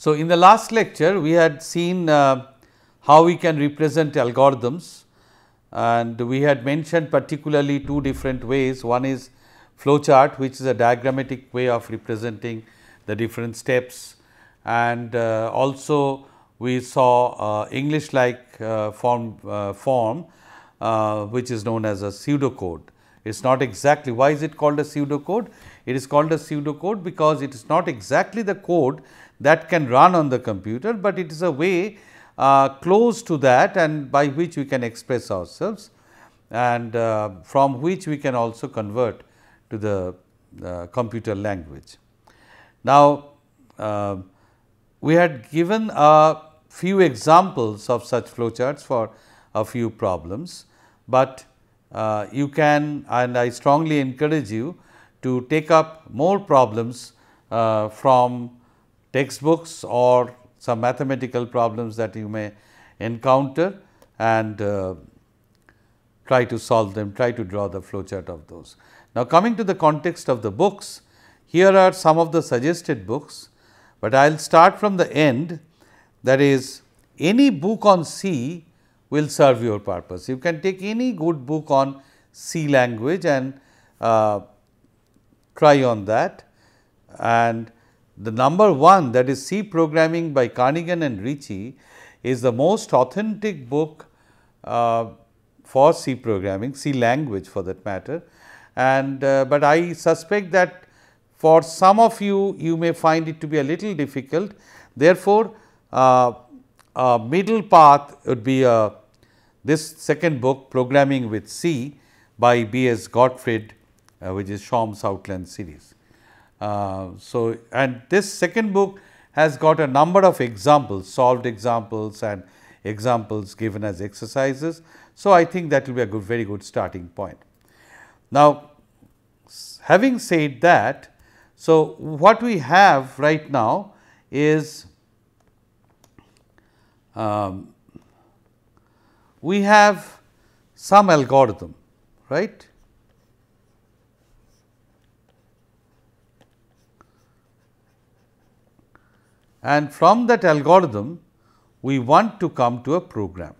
So, in the last lecture we had seen uh, how we can represent algorithms and we had mentioned particularly two different ways. One is flow chart which is a diagrammatic way of representing the different steps and uh, also we saw uh, English like uh, form, uh, form uh, which is known as a pseudocode. It is not exactly why is it called a pseudocode? It is called a pseudocode because it is not exactly the code that can run on the computer, but it is a way uh, close to that and by which we can express ourselves and uh, from which we can also convert to the uh, computer language. Now, uh, we had given a few examples of such flowcharts for a few problems, but uh, you can and I strongly encourage you to take up more problems uh, from textbooks or some mathematical problems that you may encounter and uh, try to solve them, try to draw the flowchart of those. Now, coming to the context of the books, here are some of the suggested books, but I will start from the end that is any book on C will serve your purpose. You can take any good book on C language and uh, try on that and the number one that is C Programming by Carnegie and Ricci is the most authentic book uh, for C programming, C language for that matter. And uh, but I suspect that for some of you, you may find it to be a little difficult. Therefore, uh, a uh, middle path would be a uh, this second book, Programming with C by B. S. Gottfried, uh, which is Shom's Outland series. Uh, so, and this second book has got a number of examples, solved examples and examples given as exercises. So, I think that will be a good, very good starting point. Now, having said that, so what we have right now is um, we have some algorithm, right? and from that algorithm we want to come to a program.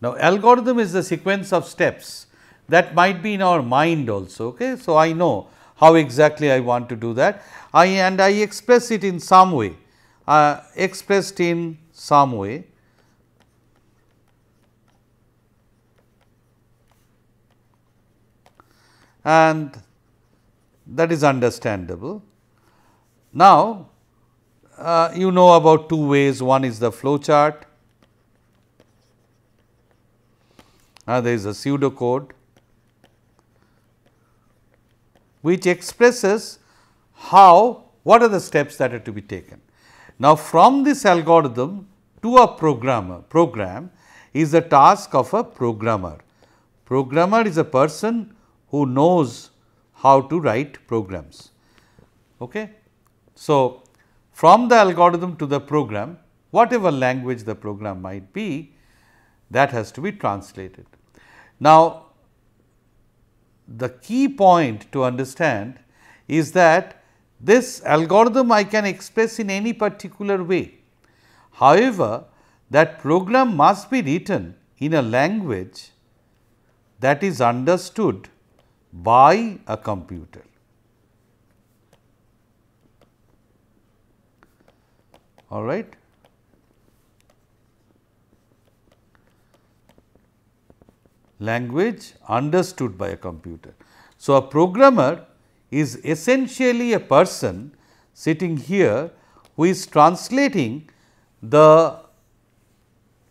Now, algorithm is the sequence of steps that might be in our mind also. Okay? So, I know how exactly I want to do that I and I express it in some way, uh, expressed in some way and that is understandable. Now, uh, you know about two ways, one is the flow chart, uh, there is a pseudocode which expresses how, what are the steps that are to be taken. Now, from this algorithm to a programmer, program is the task of a programmer. Programmer is a person who knows how to write programs. Okay? So, from the algorithm to the program, whatever language the program might be, that has to be translated. Now, the key point to understand is that this algorithm I can express in any particular way. However, that program must be written in a language that is understood by a computer. All right. Language understood by a computer. So, a programmer is essentially a person sitting here who is translating the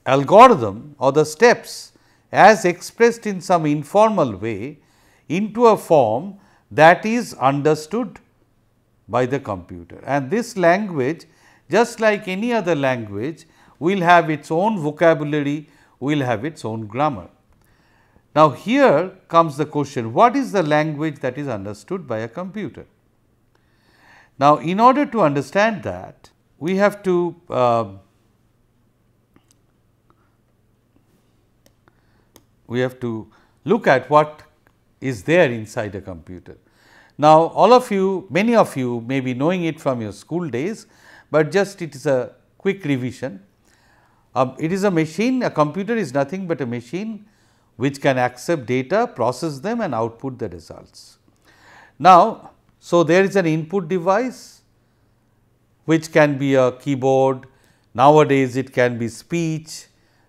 algorithm or the steps as expressed in some informal way into a form that is understood by the computer. And this language just like any other language will have its own vocabulary, will have its own grammar. Now, here comes the question what is the language that is understood by a computer? Now, in order to understand that we have to uh, we have to look at what is there inside a computer. Now, all of you, many of you may be knowing it from your school days, but just it is a quick revision. Um, it is a machine, a computer is nothing but a machine which can accept data, process them and output the results. Now, so there is an input device which can be a keyboard, nowadays it can be speech,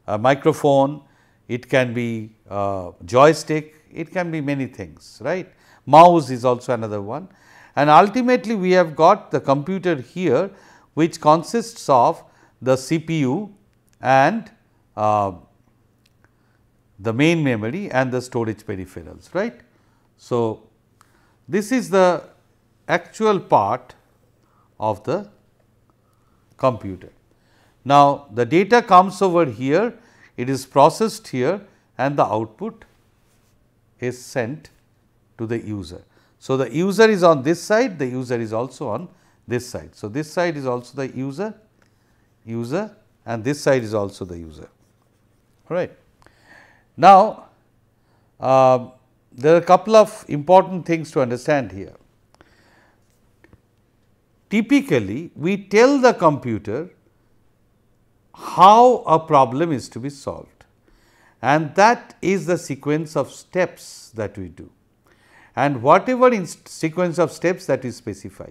a microphone, it can be a uh, joystick, it can be many things, right. Mouse is also another one and ultimately we have got the computer here which consists of the CPU and uh, the main memory and the storage peripherals, right. So, this is the actual part of the computer. Now, the data comes over here, it is processed here and the output is sent to the user. So, the user is on this side, the user is also on this side. So, this side is also the user, user and this side is also the user, all right. Now, uh, there are a couple of important things to understand here. Typically, we tell the computer how a problem is to be solved and that is the sequence of steps that we do and whatever sequence of steps that we specify.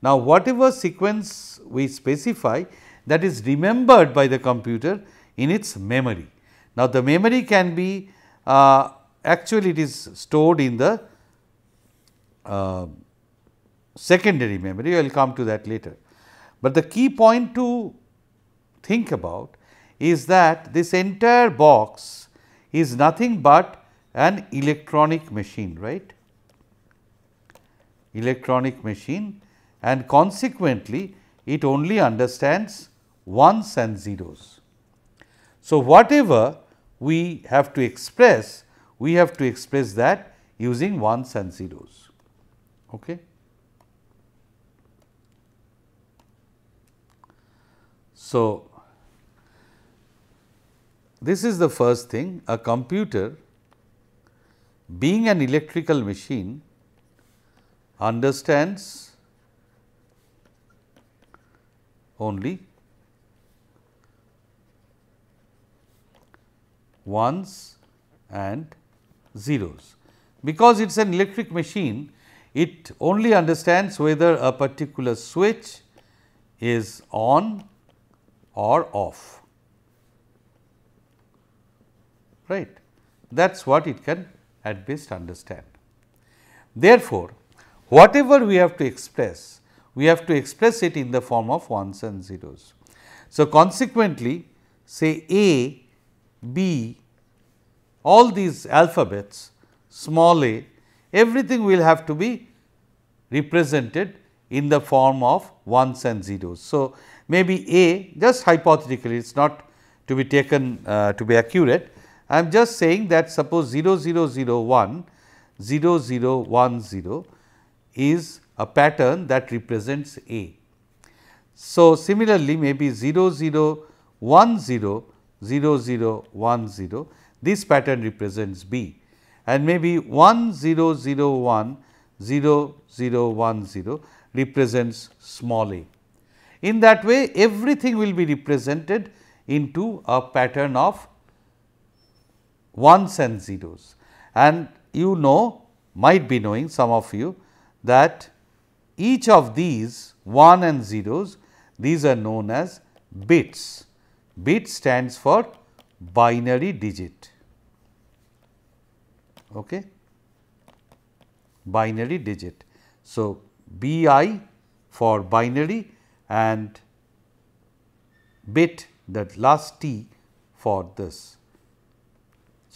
Now, whatever sequence we specify that is remembered by the computer in its memory. Now, the memory can be uh, actually it is stored in the uh, secondary memory, I will come to that later. But the key point to think about is that this entire box is nothing but an electronic machine, right? Electronic machine and consequently, it only understands ones and zeros. So, whatever we have to express, we have to express that using ones and zeros. Okay. So, this is the first thing a computer being an electrical machine understands only ones and zeros. Because it is an electric machine, it only understands whether a particular switch is on or off right. That is what it can at best understand. Therefore, whatever we have to express, we have to express it in the form of ones and zeros. So, consequently, say A, B, all these alphabets, small a, everything will have to be represented in the form of ones and zeros. So, maybe A just hypothetically it is not to be taken uh, to be accurate, I am just saying that suppose 0 0 0 0001, 0 0 1 0 is a pattern that represents A. So, similarly maybe 1 0, this pattern represents B and maybe 1 0 represents small a. In that way everything will be represented into a pattern of ones and zeros. And you know might be knowing some of you that each of these 1 and zeros these are known as bits. Bit stands for binary digit. Okay? Binary digit. So, BI for binary and bit that last T for this.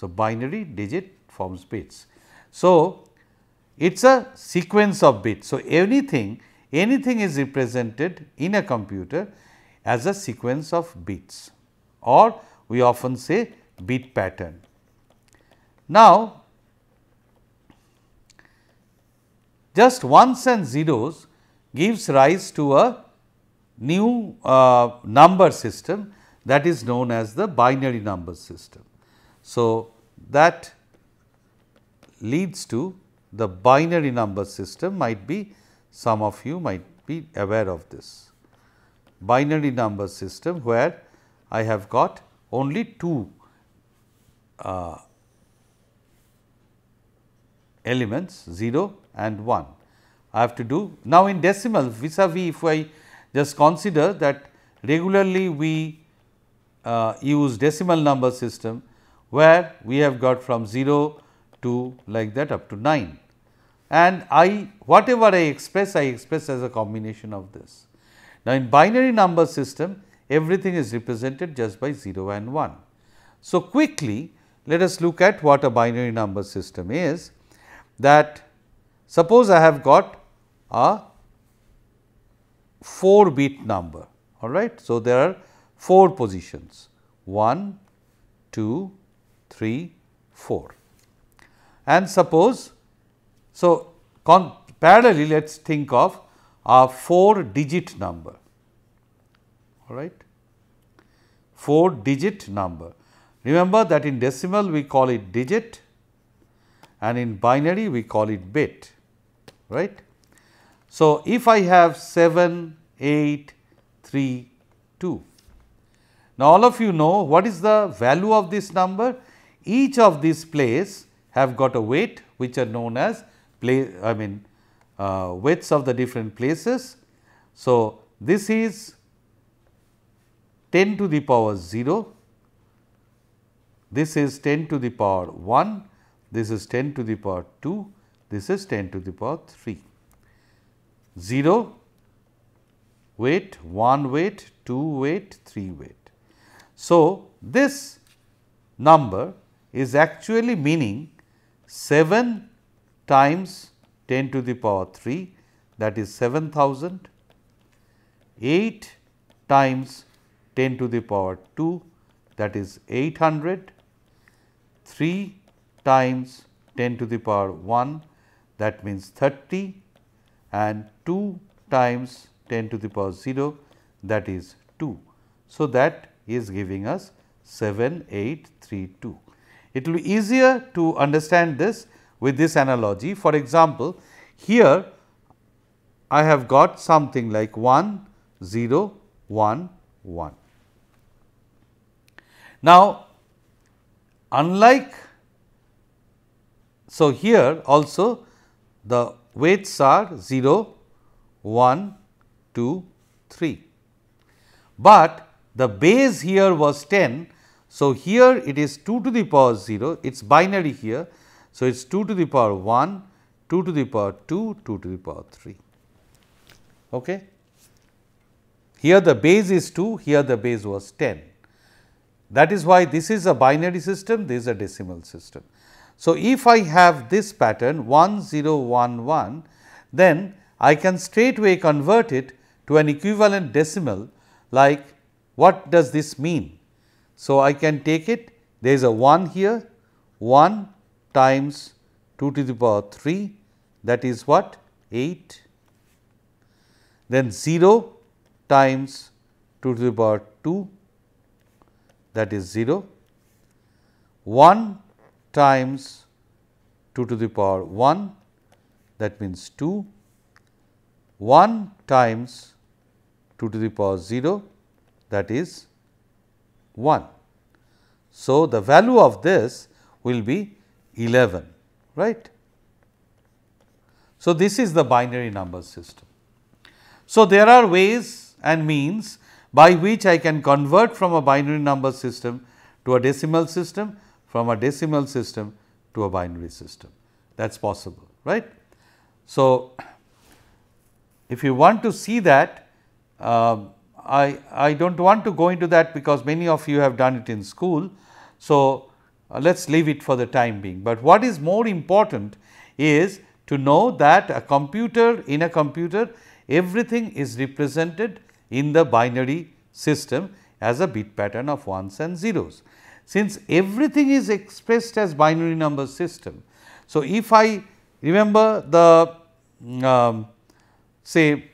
So, binary digit forms bits. So, it is a sequence of bits. So, anything anything is represented in a computer as a sequence of bits or we often say bit pattern. Now, just ones and zeros gives rise to a new uh, number system that is known as the binary number system. So, that leads to the binary number system might be some of you might be aware of this binary number system where I have got only two uh, elements 0 and 1. I have to do now in decimal vis a vis if I just consider that regularly we uh, use decimal number system where we have got from 0 to like that up to 9 and I whatever I express I express as a combination of this. Now, in binary number system everything is represented just by 0 and 1. So, quickly let us look at what a binary number system is that suppose I have got a 4 bit number all right. So, there are 4 positions 1, 2, 3, 4. And suppose, so parallelly let us think of a 4 digit number, all right, 4 digit number. Remember that in decimal we call it digit and in binary we call it bit, right. So, if I have 7, 8, 3, 2. Now, all of you know what is the value of this number? Each of these plays have got a weight which are known as place. I mean uh, weights of the different places. So, this is 10 to the power 0, this is 10 to the power 1, this is 10 to the power 2, this is 10 to the power 3. 0 weight, 1 weight, 2 weight, 3 weight. So, this number is actually meaning 7 times 10 to the power 3 that is 7000, 8 times 10 to the power 2 that is 800, 3 times 10 to the power 1 that means 30 and 2 times 10 to the power 0 that is 2. So, that is giving us 7832. It will be easier to understand this with this analogy. For example, here I have got something like 1, 0, 1, 1. Now, unlike, so here also the weights are 0, 1, 2, 3. But the base here was 10 so, here it is 2 to the power 0, it is binary here. So, it is 2 to the power 1, 2 to the power 2, 2 to the power 3. Okay. Here the base is 2, here the base was 10. That is why this is a binary system, this is a decimal system. So, if I have this pattern 1 0 1 1, then I can straightway convert it to an equivalent decimal like what does this mean? So, I can take it there is a 1 here 1 times 2 to the power 3 that is what 8 then 0 times 2 to the power 2 that is 0 1 times 2 to the power 1 that means 2 1 times 2 to the power 0 that is 1. So, the value of this will be 11 right. So, this is the binary number system. So, there are ways and means by which I can convert from a binary number system to a decimal system, from a decimal system to a binary system. That is possible, right. So, if you want to see that, uh, I, I do not want to go into that because many of you have done it in school. So, uh, let us leave it for the time being, but what is more important is to know that a computer in a computer everything is represented in the binary system as a bit pattern of ones and zeros. Since everything is expressed as binary number system. So, if I remember the mm, um, say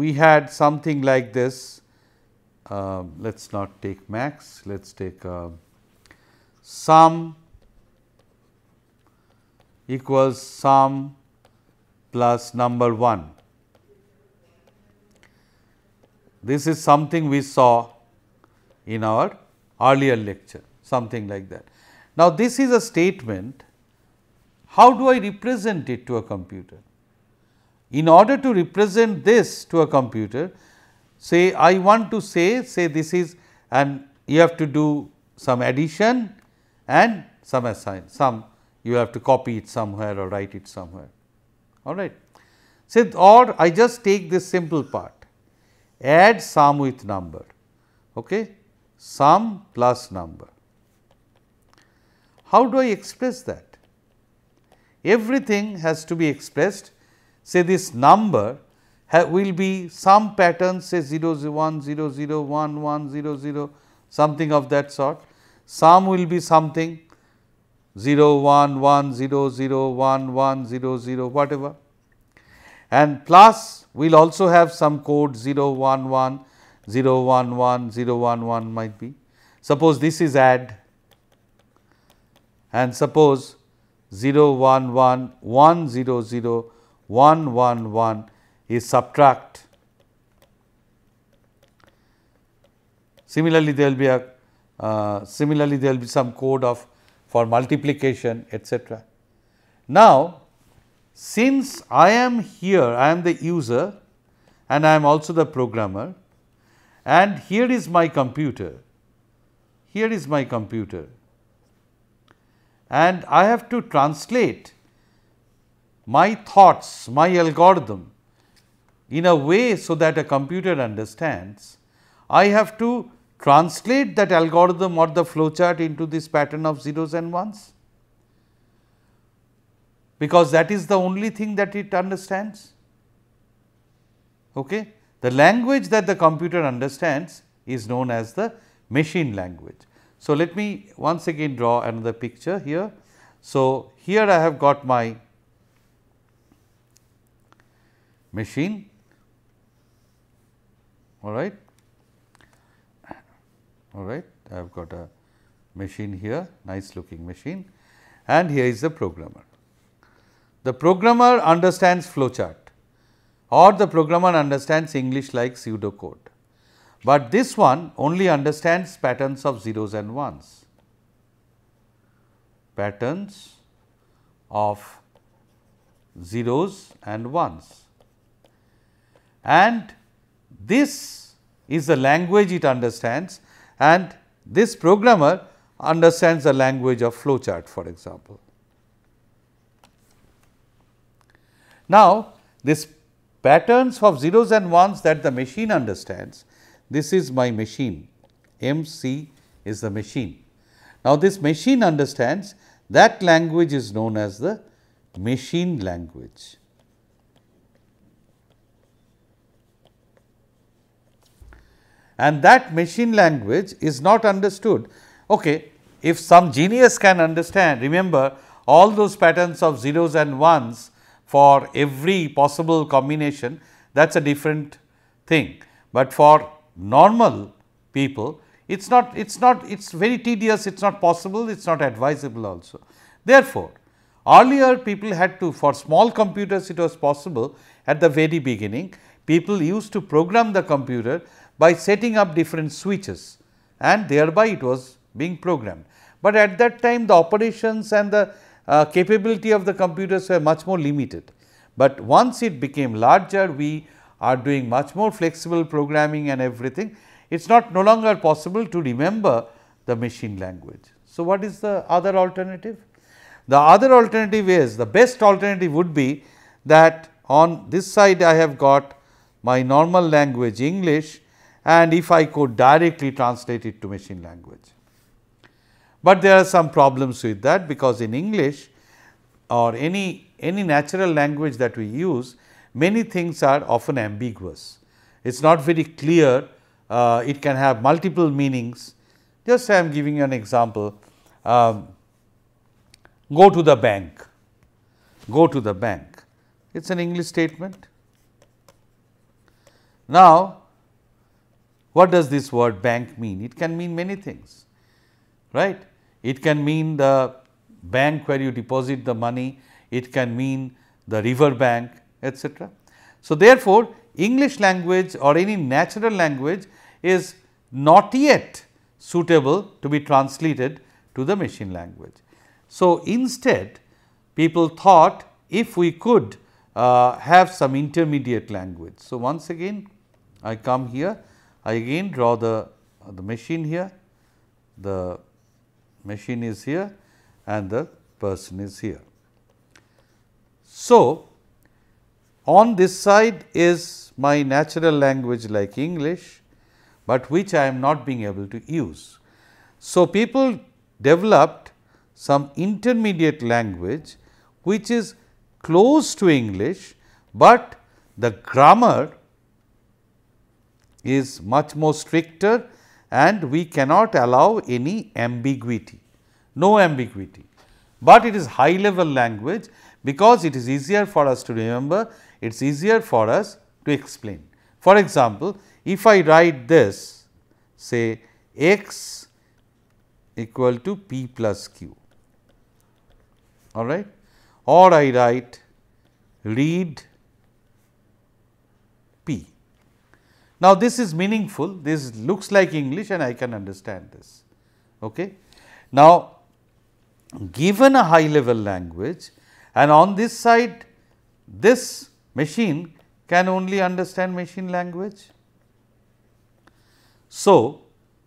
we had something like this. Um, let us not take max, let us take uh, sum equals sum plus number 1. This is something we saw in our earlier lecture, something like that. Now, this is a statement, how do I represent it to a computer? In order to represent this to a computer, say I want to say, say this is and you have to do some addition and some assign, some you have to copy it somewhere or write it somewhere, all right. Say or I just take this simple part, add sum with number, okay, sum plus number. How do I express that? Everything has to be expressed say this number will be some pattern say 0, 1, 0, 0, 1, 1, 0, 0 something of that sort. Some will be something 0, 1, 1, 0, 0, 1, 1, 0, 0 whatever and plus we will also have some code 0, 1, 1, 0, 1, 1, 0, 1, 1 might be. Suppose this is add and suppose 0, 1, 1, 1, 0, 0, 1 1 1 is subtract. Similarly, there will be a uh, similarly there will be some code of for multiplication etc. Now, since I am here I am the user and I am also the programmer and here is my computer, here is my computer and I have to translate my thoughts, my algorithm in a way so that a computer understands, I have to translate that algorithm or the flowchart into this pattern of zeros and ones because that is the only thing that it understands. Okay? The language that the computer understands is known as the machine language. So, let me once again draw another picture here. So, here I have got my machine all right all right I have got a machine here nice looking machine and here is the programmer. The programmer understands flowchart or the programmer understands English like pseudocode, but this one only understands patterns of zeros and ones, patterns of zeros and ones and this is the language it understands and this programmer understands the language of flowchart for example. Now, this patterns of zeros and ones that the machine understands, this is my machine, MC is the machine. Now, this machine understands that language is known as the machine language. and that machine language is not understood. Okay, if some genius can understand, remember all those patterns of zeros and ones for every possible combination, that is a different thing. But for normal people, it is not, it is not, it is very tedious, it is not possible, it is not advisable also. Therefore, earlier people had to, for small computers it was possible at the very beginning, people used to program the computer by setting up different switches and thereby it was being programmed. But at that time the operations and the uh, capability of the computers were much more limited. But once it became larger we are doing much more flexible programming and everything. It is not no longer possible to remember the machine language. So, what is the other alternative? The other alternative is the best alternative would be that on this side I have got my normal language English and if I could directly translate it to machine language. But there are some problems with that because in English or any, any natural language that we use, many things are often ambiguous. It is not very clear, uh, it can have multiple meanings. Just say I am giving you an example, um, go to the bank, go to the bank, it is an English statement. Now, what does this word bank mean? It can mean many things, right? It can mean the bank where you deposit the money, it can mean the river bank, etc. So, therefore, English language or any natural language is not yet suitable to be translated to the machine language. So, instead people thought if we could uh, have some intermediate language. So, once again I come here I again draw the, the machine here, the machine is here and the person is here. So, on this side is my natural language like English, but which I am not being able to use. So, people developed some intermediate language which is close to English, but the grammar is much more stricter and we cannot allow any ambiguity, no ambiguity. But it is high level language because it is easier for us to remember, it is easier for us to explain. For example, if I write this say x equal to p plus q all right or I write read Now, this is meaningful, this looks like English and I can understand this. Okay. Now, given a high level language and on this side this machine can only understand machine language. So,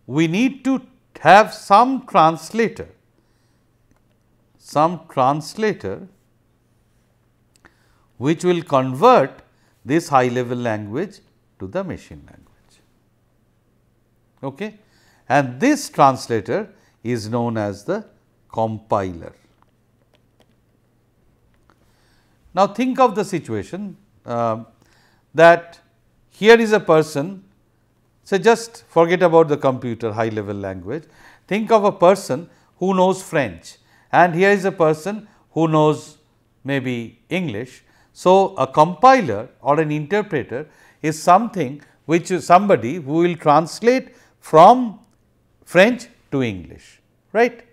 we need to have some translator, some translator which will convert this high level language to the machine language. Okay? And this translator is known as the compiler. Now, think of the situation uh, that here is a person, say just forget about the computer high level language, think of a person who knows French and here is a person who knows maybe English. So, a compiler or an interpreter is something which somebody who will translate from French to English, right.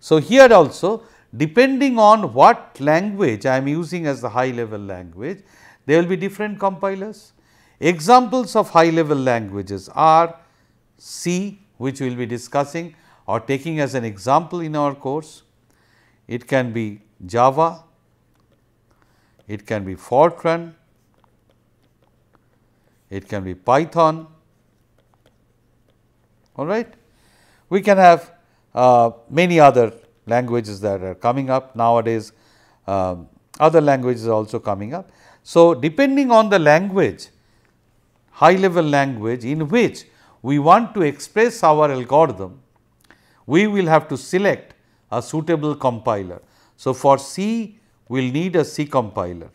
So, here also depending on what language I am using as the high level language, there will be different compilers. Examples of high level languages are C which we will be discussing or taking as an example in our course. It can be Java, it can be Fortran, it can be Python, all right. We can have uh, many other languages that are coming up nowadays, uh, other languages are also coming up. So, depending on the language, high level language in which we want to express our algorithm, we will have to select a suitable compiler. So, for C, we will need a C compiler.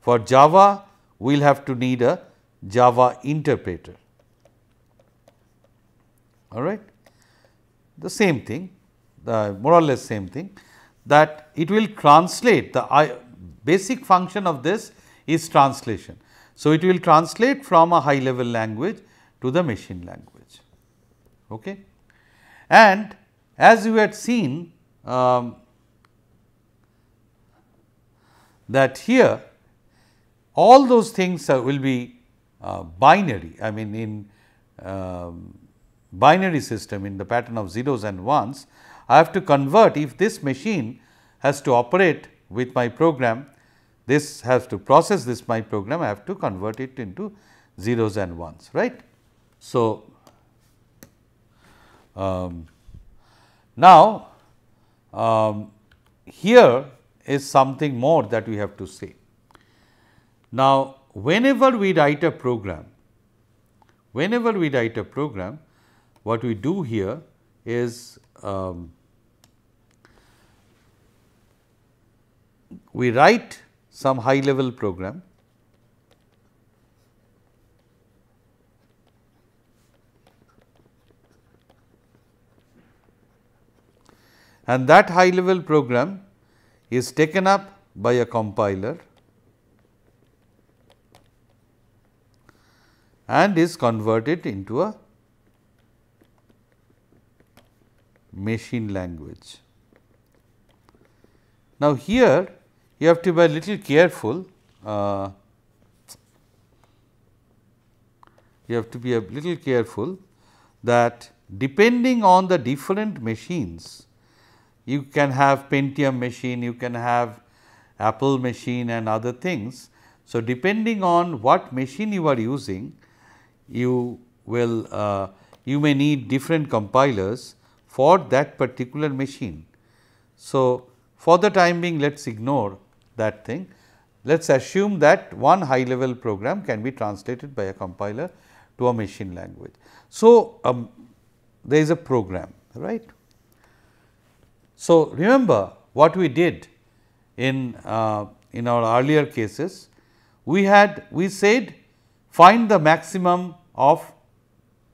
For Java, we will have to need a Java interpreter. All right. The same thing, the more or less same thing that it will translate the I basic function of this is translation. So, it will translate from a high level language to the machine language. Okay. And as you had seen um, that here all those things will be uh, binary. I mean, in um, binary system in the pattern of zeros and ones, I have to convert if this machine has to operate with my program, this has to process this my program, I have to convert it into zeros and ones, right. So, um, now um, here is something more that we have to say. Now, whenever we write a program, whenever we write a program, what we do here is um, we write some high level program and that high level program is taken up by a compiler and is converted into a machine language. Now, here you have to be a little careful, uh, you have to be a little careful that depending on the different machines, you can have Pentium machine, you can have Apple machine and other things. So, depending on what machine you are using, you will uh, you may need different compilers for that particular machine. So, for the time being let us ignore that thing. Let us assume that one high level program can be translated by a compiler to a machine language. So, um, there is a program right. So, remember what we did in, uh, in our earlier cases, we had we said find the maximum of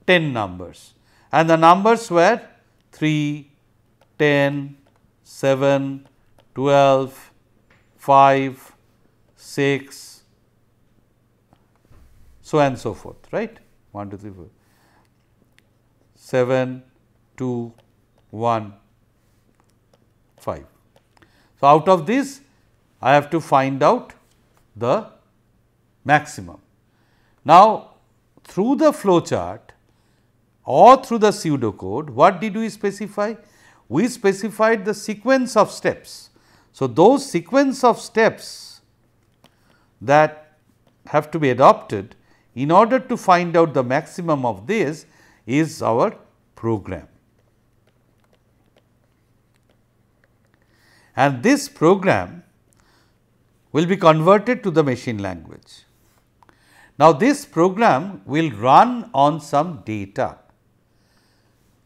10 numbers and the numbers were 3, 10, 7, 12, 5, 6, so and so forth, right? 1, 2, 3, 4, 7, 2, 1, 5. So, out of this I have to find out the maximum. Now, through the flow chart or through the pseudocode, what did we specify? We specified the sequence of steps. So, those sequence of steps that have to be adopted in order to find out the maximum of this is our program. And this program will be converted to the machine language. Now, this program will run on some data.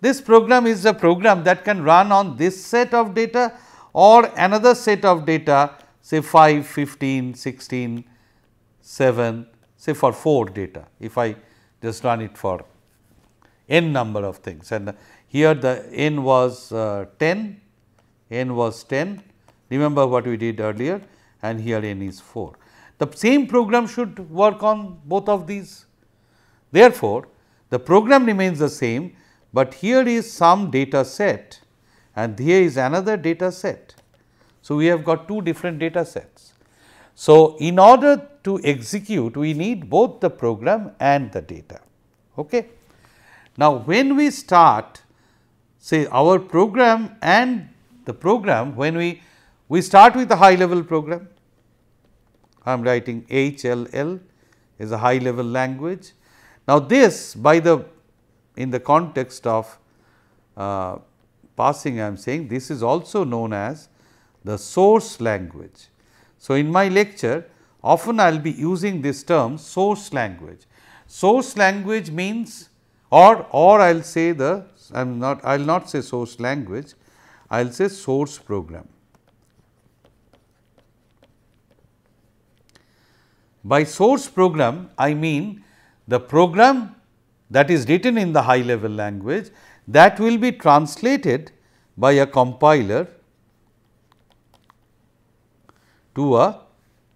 This program is a program that can run on this set of data or another set of data say 5, 15, 16, 7 say for 4 data if I just run it for n number of things and here the n was uh, 10, n was 10 remember what we did earlier and here n is 4. The same program should work on both of these. Therefore, the program remains the same, but here is some data set and here is another data set. So, we have got two different data sets. So, in order to execute, we need both the program and the data. Okay? Now, when we start say our program and the program, when we, we start with the high level program, I am writing HLL is a high level language. Now, this by the in the context of uh, passing I am saying this is also known as the source language. So, in my lecture often I will be using this term source language. Source language means or or I will say the I am not I will not say source language I will say source program. By source program, I mean the program that is written in the high level language that will be translated by a compiler to a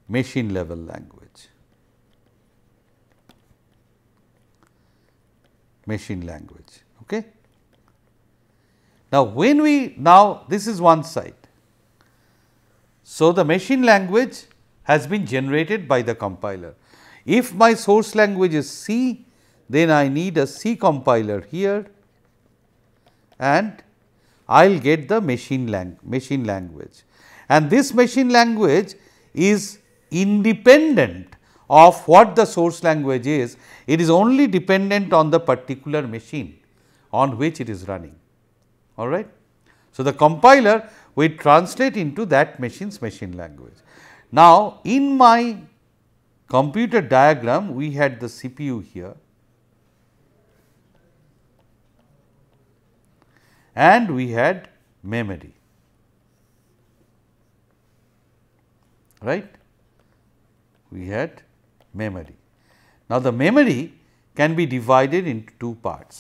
machine level language, machine language. Okay. Now, when we now this is one side. So, the machine language has been generated by the compiler. If my source language is C, then I need a C compiler here and I will get the machine, lang machine language. And this machine language is independent of what the source language is, it is only dependent on the particular machine on which it is running, all right. So, the compiler will translate into that machine's machine language. Now, in my computer diagram, we had the CPU here and we had memory, right. We had memory. Now, the memory can be divided into two parts.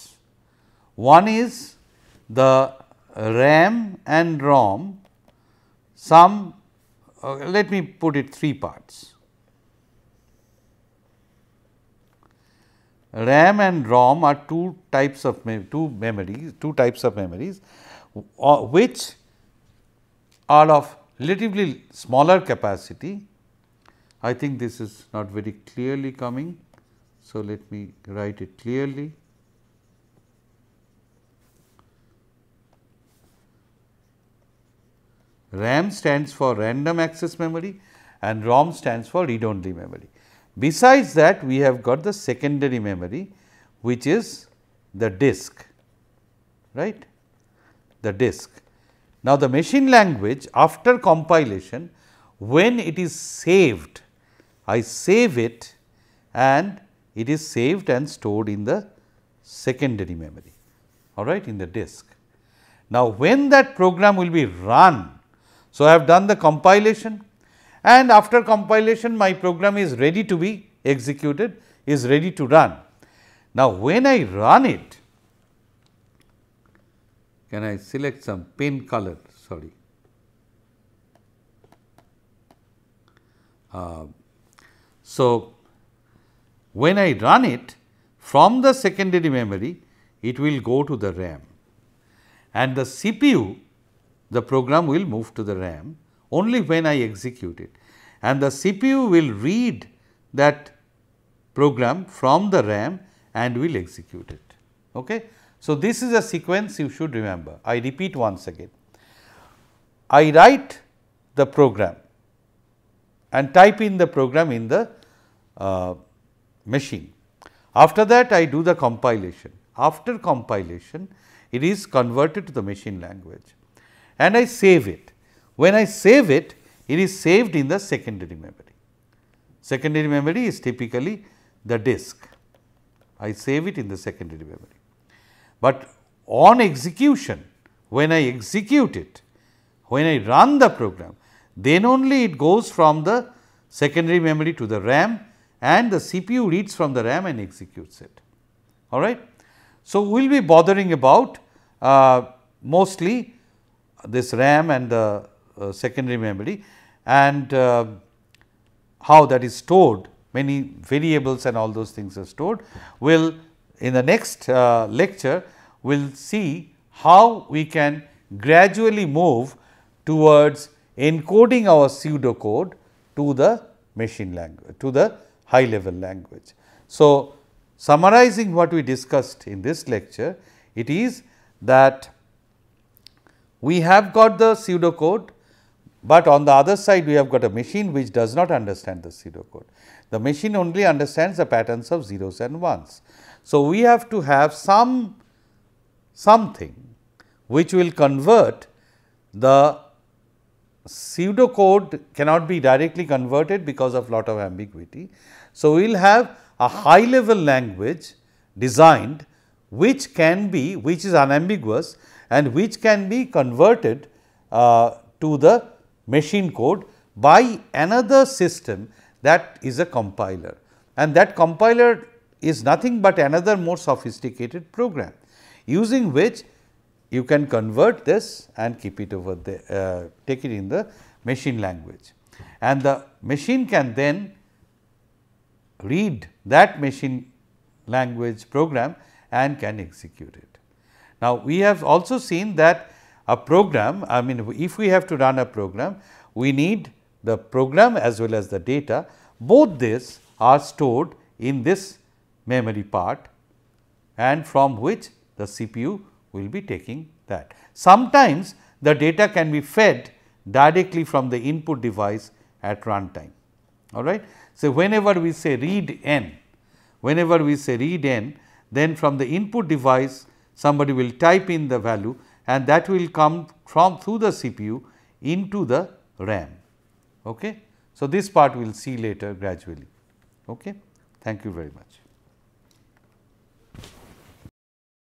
One is the RAM and ROM, some let me put it three parts. RAM and ROM are two types of mem two memories, two types of memories, uh, which are of relatively smaller capacity. I think this is not very clearly coming. So, let me write it clearly. RAM stands for random access memory and ROM stands for read only memory. Besides that we have got the secondary memory which is the disk right the disk. Now, the machine language after compilation when it is saved I save it and it is saved and stored in the secondary memory all right in the disk. Now, when that program will be run so, I have done the compilation and after compilation my program is ready to be executed, is ready to run. Now, when I run it, can I select some pin color, sorry. Uh, so, when I run it from the secondary memory, it will go to the RAM and the CPU the program will move to the RAM only when I execute it and the CPU will read that program from the RAM and will execute it. Okay? So, this is a sequence you should remember. I repeat once again. I write the program and type in the program in the uh, machine. After that I do the compilation. After compilation it is converted to the machine language and I save it. When I save it, it is saved in the secondary memory. Secondary memory is typically the disk. I save it in the secondary memory. But on execution, when I execute it, when I run the program, then only it goes from the secondary memory to the RAM and the CPU reads from the RAM and executes it. All right. So, we will be bothering about uh, mostly this RAM and the uh, secondary memory and uh, how that is stored many variables and all those things are stored we will in the next uh, lecture we will see how we can gradually move towards encoding our pseudocode to the machine language to the high level language. So, summarizing what we discussed in this lecture it is that we have got the pseudocode, but on the other side we have got a machine which does not understand the pseudocode. The machine only understands the patterns of zeros and ones. So, we have to have some something which will convert the pseudocode cannot be directly converted because of lot of ambiguity. So, we will have a high level language designed which can be which is unambiguous and which can be converted uh, to the machine code by another system that is a compiler and that compiler is nothing but another more sophisticated program using which you can convert this and keep it over the uh, take it in the machine language and the machine can then read that machine language program and can execute it. Now, we have also seen that a program, I mean if we have to run a program, we need the program as well as the data, both these are stored in this memory part and from which the CPU will be taking that. Sometimes the data can be fed directly from the input device at runtime, all right. So, whenever we say read n, whenever we say read n, then from the input device somebody will type in the value and that will come from through the CPU into the RAM. Okay? So, this part we will see later gradually. Okay? Thank you very much.